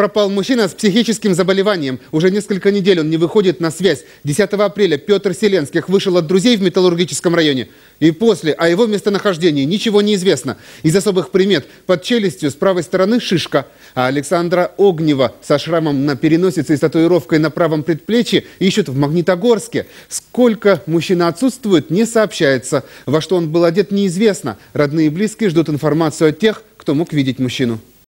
Пропал мужчина с психическим заболеванием. Уже несколько недель он не выходит на связь. 10 апреля Петр Селенских вышел от друзей в металлургическом районе. И после о его местонахождении ничего не известно. Из особых примет под челюстью с правой стороны шишка, а Александра Огнева со шрамом на переносице и с татуировкой на правом предплечье ищут в Магнитогорске. Сколько мужчина отсутствует, не сообщается. Во что он был одет, неизвестно. Родные и близкие ждут информацию от тех, кто мог видеть мужчину.